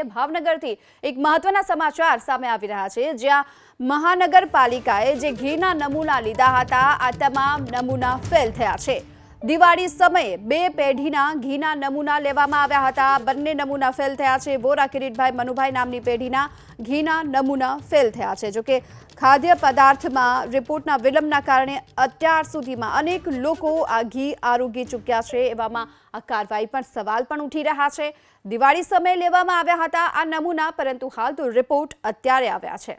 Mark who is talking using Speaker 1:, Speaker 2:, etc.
Speaker 1: એ ભાવનગર થી એક મહત્વનો સમાચાર સામે આવી રહ્યો છે જ્યાં મહાનગરપાલિકાએ જે ઘીના નમૂના લીધા હતા આ તમામ નમૂના ફેલ થયા છે दिवाड़ी સમયે બે પેઢીના ઘીના નમૂના લેવામાં આવ્યા હતા બંને નમૂના ફેલ થયા છે બોરા કેરિટભાઈ મનુભાઈ નામની પેઢીના ઘીના નમૂના ફેલ થયા છે જો કે ખાદ્ય પદાર્થમાં રિપોર્ટના વિલંબના કારણે અત્યાર સુધીમાં અનેક લોકો આ ઘી આરોગી ચૂક્યા છે એવામાં આ કાર્યવાહી પર સવાલ પણ ઊઠી રહ્યા છે દિवाड़ी સમયે લેવામાં આવ્યા હતા આ નમૂના પરંતુ હાલ તો રિપોર્ટ અત્યારે આવ્યા છે